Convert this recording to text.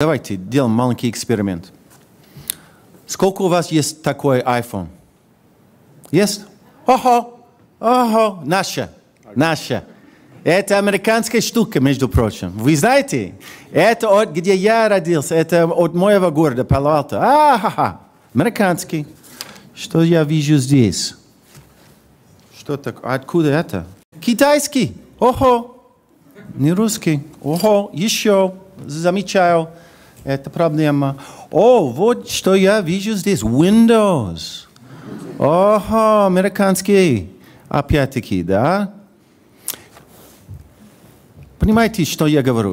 Давайте делаем маленький эксперимент. Сколько у вас есть такой iPhone? Есть? Охо, охо, Наша! Наша! Это американская штука, между прочим. Вы знаете, это от, где я родился, это от моего города, Пало-Алто. А-ха-ха! Американский. Что я вижу здесь? Что так? Откуда это? Китайский. Охо! Не русский. Охо! Еще. Замечаю. Это проблема. О, вот что я вижу здесь. Windows. Ого, американский. Опять-таки, да? Понимаете, что я говорю?